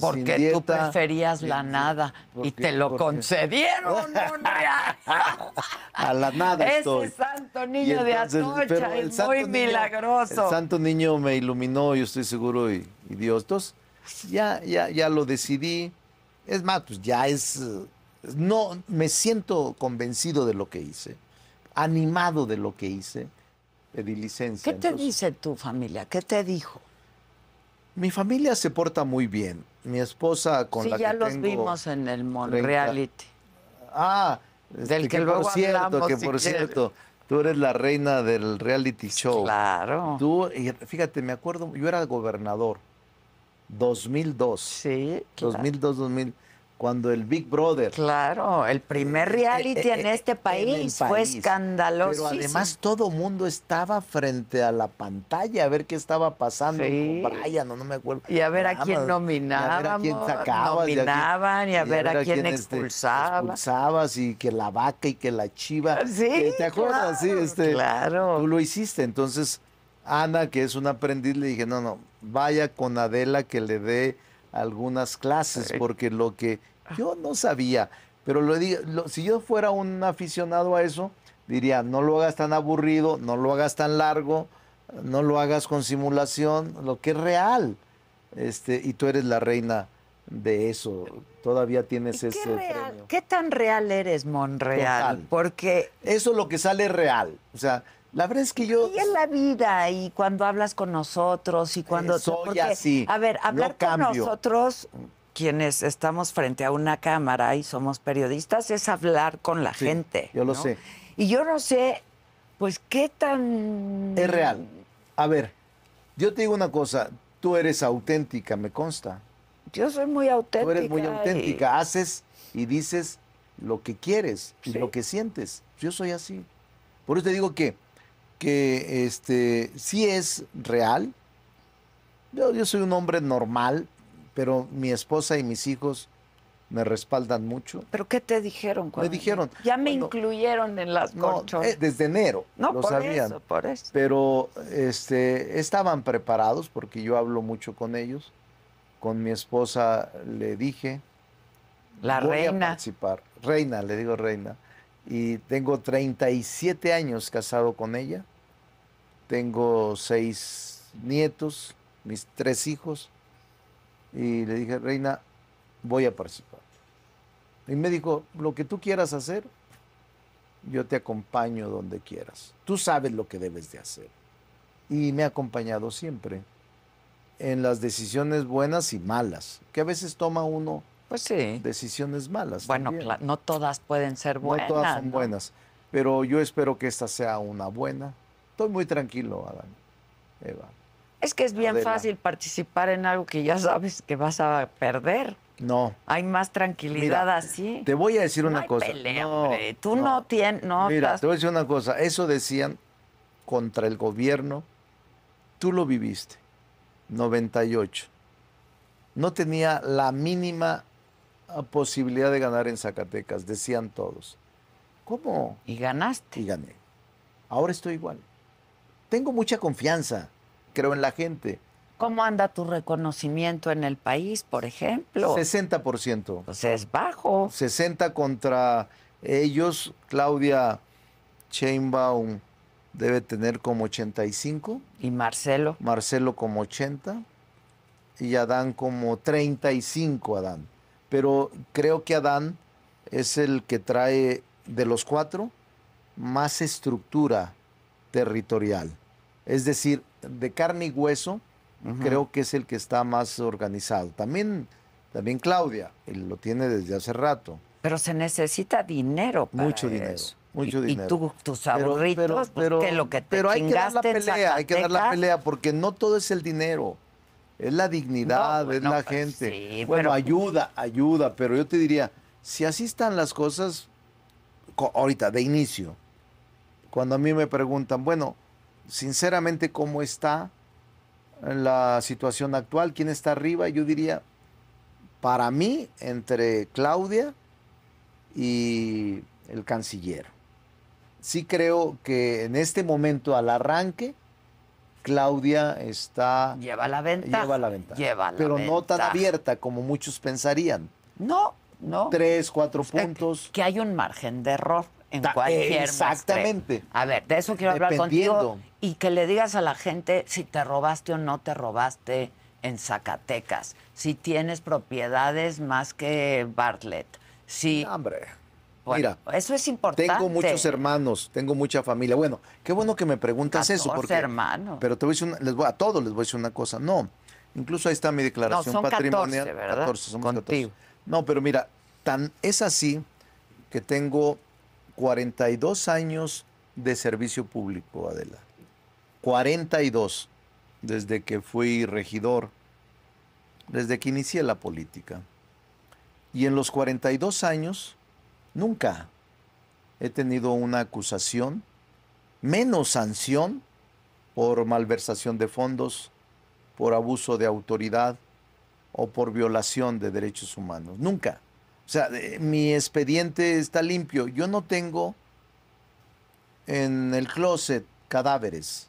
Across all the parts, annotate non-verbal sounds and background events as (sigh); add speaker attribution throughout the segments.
Speaker 1: Porque tú preferías la nada y te lo concedieron. (laughs) a la nada Ese santo niño de Atocha es muy milagroso. El santo niño me iluminó, yo estoy seguro, y, Dios. Entonces, ya, ya, ya lo decidí. Es más, pues ya es... No, me siento convencido de lo que hice, animado de lo que hice. Pedí licencia. ¿Qué te dice tu familia? ¿Qué te dijo? Mi familia se porta muy bien mi esposa con la que tengo... Sí, ya los vimos en el Monreality. Ah, del este, que, por cierto, que por cierto, tú eres la reina del reality pues show. Claro. Tú, fíjate, me acuerdo, yo era gobernador, 2002. Sí. Claro. 2002, 2000 cuando el Big Brother. Claro, el primer eh, eh, reality eh, en este país, fue escandaloso. Pero además todo mundo estaba frente a la pantalla a ver qué estaba pasando con no, me acuerdo. Y a ver a quién nominaban. A quién sacaban, y a, ver, a quién, este, expulsaban, expulsabas. y que la vaca y que la chiva. Ah, sí. ¿Te acuerdas? Claro, este, claro. Tú lo hiciste, entonces Ana, que es una aprendiz, le dije, no, no, vaya con Adela que le dé algunas clases, porque lo que Ah. Yo no sabía, pero lo, si yo fuera un aficionado a eso, diría, no lo hagas tan aburrido, no lo hagas tan largo, no lo hagas con simulación, lo que es real. Este, y tú eres la reina de eso. Todavía tienes ese ¿Qué tan real eres, Monreal? Porque eso es lo que sale real. O sea, la verdad es que yo. Y en la vida, y cuando hablas con nosotros, y cuando. Eh, soy así. A ver, hablar con nosotros quienes estamos frente a una cámara y somos periodistas es hablar con la gente. Yo lo sé. Y yo no sé, pues, qué tan... Es real. A ver, yo te digo una cosa, tú eres auténtica, me consta. Yo soy muy auténtica. Tú eres muy auténtica, haces y dices lo que quieres y lo que sientes. Yo soy así. Por eso te digo que, que este, sí es real. yo soy un hombre normal, pero mi esposa y mis hijos me respaldan mucho. ¿Pero qué te dijeron? Cuando me dijeron. Ya me incluyeron en las colchones. Eh, desde enero. No, lo por sabían, eso, por eso. Pero este, estaban preparados porque yo hablo mucho con ellos. Con mi esposa le dije. La reina. participar. Reina, le digo reina. Y tengo 37 años casado con ella. Tengo seis nietos, mis tres hijos y le dije, reina, voy a participar. Y me dijo, lo que tú quieras hacer, yo te acompaño donde quieras. Tú sabes lo que debes de hacer. Y me ha acompañado siempre en las decisiones buenas y malas, que a veces toma uno pues decisiones malas. Bueno, no todas pueden ser buenas. No todas son buenas, pero yo espero que esta sea una buena. Estoy muy tranquilo, Adán, Eva. Es que es bien fácil participar en algo que ya sabes que vas a perder. No. Hay más tranquilidad así. Te voy a decir una cosa. Tú no, tienes. Mira, te voy a decir una cosa. Eso decían contra el gobierno. Tú lo viviste. 98. No tenía la mínima ah, posibilidad de ganar en Zacatecas, decían todos. ¿Cómo? Y ganaste. Y gané. Ahora estoy igual. Tengo mucha confianza creo en la gente. ¿Cómo anda tu reconocimiento en el país, por ejemplo? 60%. Pues es bajo. 60 contra ellos. Claudia Chainbaum debe tener como 85. ¿Y Marcelo? Marcelo como 80. Y Adán como 35, Adán. Pero creo que Adán es el que trae de los cuatro más estructura territorial. Es decir, de carne y hueso, creo que es el que está más organizado. También, también Claudia, lo tiene desde hace rato. Pero se necesita dinero Mucho dinero. Mucho y, dinero. tus pero, pero, pues, lo que te hay que dar la pelea, hay que dar la pelea, porque no todo es el dinero. Es la dignidad, es la pues, gente. bueno, ayuda, ayuda, pero yo te diría, si así están las cosas, ahorita, de inicio, cuando a mí me preguntan, bueno, sinceramente cómo está la situación actual, quién está arriba, yo diría, para mí, entre Claudia y el canciller. Sí creo que en este momento, al arranque, Claudia está... Lleva la ventaja. Lleva la venta. pero no tan abierta como muchos pensarían. No, no. Tres, cuatro puntos. que hay un margen de error en eh, Exactamente. A ver, de eso quiero hablar contigo y que le digas a la gente si te robaste o no te robaste en Zacatecas, si tienes propiedades más que Bartlett, si... Hombre, mira, eso es importante. Tengo muchos hermanos, tengo mucha familia. Bueno, qué bueno que me preguntas eso. Porque, hermanos. Pero te voy a decir les voy, a todos les voy a decir una cosa. No, incluso ahí está mi declaración patrimonial. 14, ¿verdad? No, pero mira, tan es así que tengo 42 años de servicio público, Adela. 42, desde que fui regidor, desde que inicié la política. Y en los 42 años, nunca he tenido una acusación, menos sanción, por malversación de fondos, por abuso de autoridad o por violación de derechos humanos. Nunca. O sea, mi expediente está limpio. Yo no tengo en el closet cadáveres.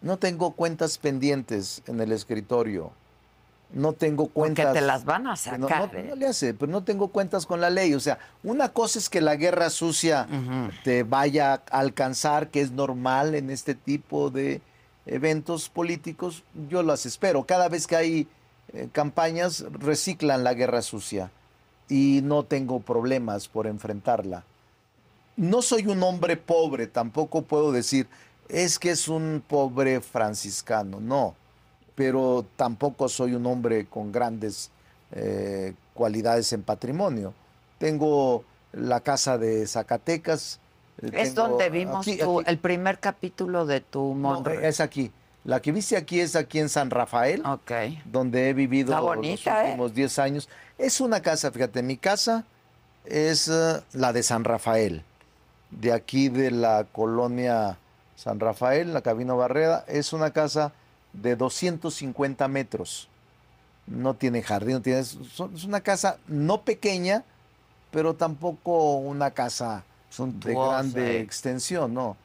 Speaker 1: No tengo cuentas pendientes en el escritorio. No tengo cuentas. Porque te las van a sacar. No, ¿eh? le hace, pero no tengo cuentas con la ley. O sea, una cosa es que la guerra sucia te vaya a alcanzar, que es normal en este tipo de eventos políticos. Yo las espero. Cada vez que hay eh, campañas, reciclan la guerra sucia y no tengo problemas por enfrentarla. No soy un hombre pobre, tampoco puedo decir, es que es un pobre franciscano, no, pero tampoco soy un hombre con grandes eh, cualidades en patrimonio. Tengo la casa de Zacatecas. Eh, es donde vimos el primer capítulo de tu monre es aquí. La que viste aquí es aquí en San Rafael, donde he vivido los ¿eh? últimos 10 años. Es una casa, fíjate, mi casa es eh, la de San Rafael, de aquí de la colonia San Rafael, la Cabino Barrera. Es una casa de 250 metros. No tiene jardín, es una casa no pequeña, pero tampoco una casa de grande eh. extensión, no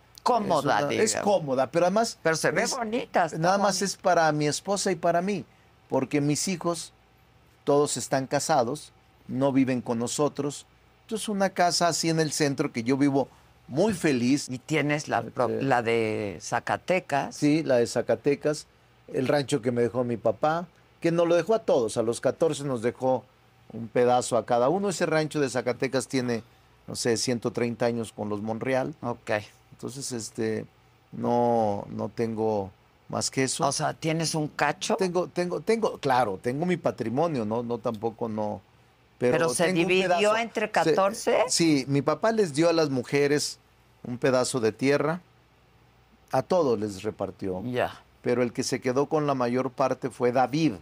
Speaker 1: es, es cómoda, pero además... Pero se ve nada más es para mi esposa y para mí, porque mis hijos todos están casados, no viven con nosotros. Entonces una casa así en el centro que yo vivo muy feliz. Y tienes la, este, la de Zacatecas. Sí, la de Zacatecas, el rancho que me dejó mi papá, que nos lo dejó a todos, a los 14 nos dejó un pedazo a cada uno. Ese rancho de Zacatecas tiene, no sé, 130 años con los Monreal. Ok. Entonces, este, no, no tengo más que eso. O sea, ¿tienes un cacho? Tengo, tengo, tengo, claro, tengo mi patrimonio, no, no tampoco no. Pero, se dividió entre 14. sí, mi papá les dio a las mujeres un pedazo de tierra, a todos les repartió. Ya. Pero el que se quedó con la mayor parte fue David,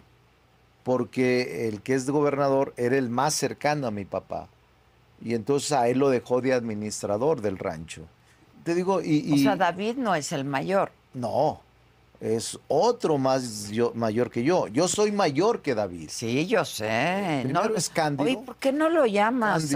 Speaker 1: porque el que es gobernador era el más cercano a mi papá. Y entonces a él lo dejó de administrador del rancho. Te digo, y, O sea, David no es el mayor. No, es otro más mayor que yo. Yo soy mayor que David. Sí, yo sé. Primero no, es Cándido. ¿por qué no lo llamas?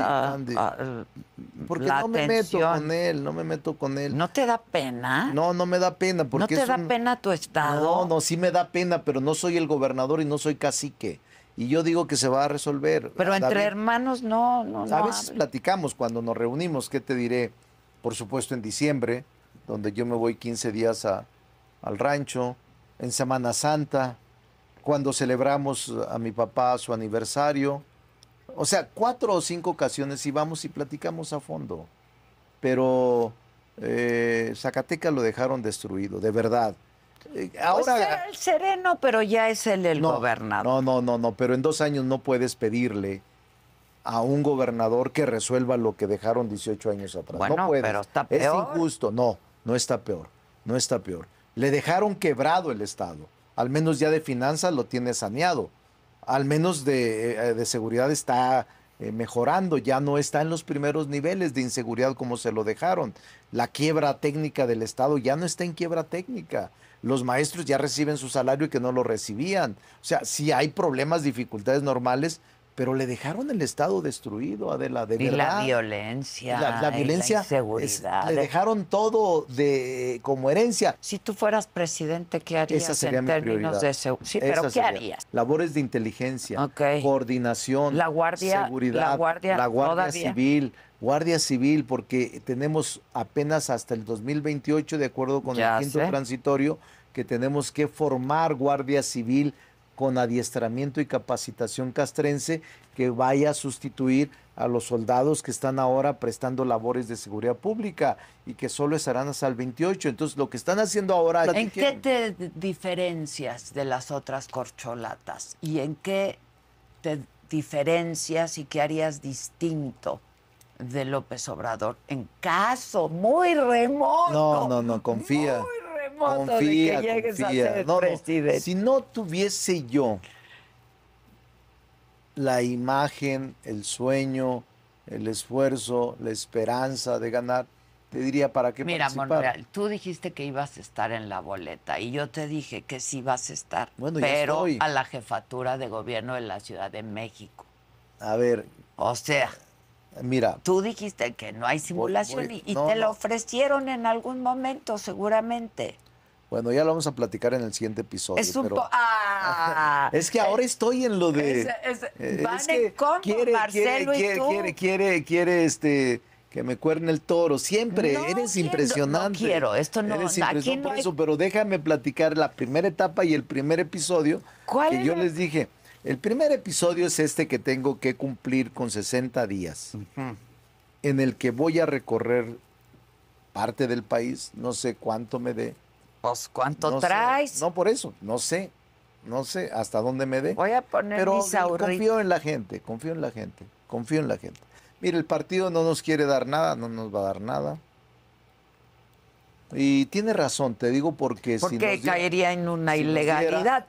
Speaker 1: porque no me meto con él, no me meto con él. ¿No te da pena? No, no me da pena. Porque ¿No te da pena tu estado? No, no, sí me da pena, pero no soy el gobernador y no soy cacique. Y yo digo que se va a resolver. Pero entre hermanos no, no. A veces platicamos cuando nos reunimos, ¿qué te diré? por supuesto en diciembre, donde yo me voy 15 días al rancho, en Semana Santa, cuando celebramos a mi papá su aniversario. O sea, cuatro o cinco ocasiones íbamos y platicamos a fondo. Pero eh, Zacatecas lo dejaron destruido, de verdad. Eh, pues, ahora eh, el sereno, pero ya es el, el gobernador. No, no, no, no, pero en dos años no puedes pedirle a un gobernador que resuelva lo que dejaron 18 años atrás. Bueno, no puede está peor. Es injusto. No, no está peor. No está peor. Le dejaron quebrado el Estado. Al menos ya de finanzas lo tiene saneado. Al menos de, eh, de seguridad está eh, mejorando, ya no está en los primeros niveles de inseguridad como se lo dejaron. La quiebra técnica del Estado ya no está en quiebra técnica. Los maestros ya reciben su salario que no lo recibían. O sea, si hay problemas, dificultades normales, pero le dejaron el Estado destruido, Adela, de y verdad. la violencia. La, violencia. la inseguridad. le dejaron todo de como herencia. Si tú fueras presidente, ¿qué harías en términos de seguridad? Sí, pero ¿qué harías? Labores de inteligencia, coordinación, la guardia, seguridad, la guardia, la guardia civil. Guardia Civil, porque tenemos apenas hasta el 2028, de acuerdo con el quinto transitorio, que tenemos que formar Guardia Civil con adiestramiento y capacitación castrense que vaya a sustituir a los soldados que están ahora prestando labores de seguridad pública y que solo estarán hasta el 28. Entonces, lo que están haciendo ahora... ¿En qué te diferencias de las otras corcholatas? ¿Y en qué te diferencias y qué harías distinto? de López Obrador en caso muy remoto. No, no, no, confía. Si no tuviese yo la imagen, el sueño, el esfuerzo, la esperanza de ganar, te diría para qué Mira, participar. Monreal, tú dijiste que ibas a estar en la boleta y yo te dije que sí vas a estar, bueno, pero a la jefatura de gobierno de la Ciudad de México. A ver. O sea, mira. Tú dijiste que no hay simulación y, te lo ofrecieron en algún momento, seguramente. Bueno, ya lo vamos a platicar en el siguiente episodio. Es, un ah. (laughs) es que ahora estoy en lo de. Eh, van en quiere, Marcelo quiere, quiere, quiere, quiere, este que me cuerne el toro. Siempre eres impresionante. No quiero, esto no. Eres pero déjame platicar la primera etapa y el primer episodio ¿Cuál que yo les dije. El primer episodio es este que tengo que cumplir con 60 días, en el que voy a recorrer parte del país, no sé cuánto me dé pues, ¿cuánto traes? No, por eso, no sé. No sé hasta dónde me dé. Voy a poner Pero confío en la gente, confío en la gente, confío en la gente. Mire, el partido no nos quiere dar nada, no nos va a dar nada. Y tiene razón, te digo porque, si caería en una ilegalidad.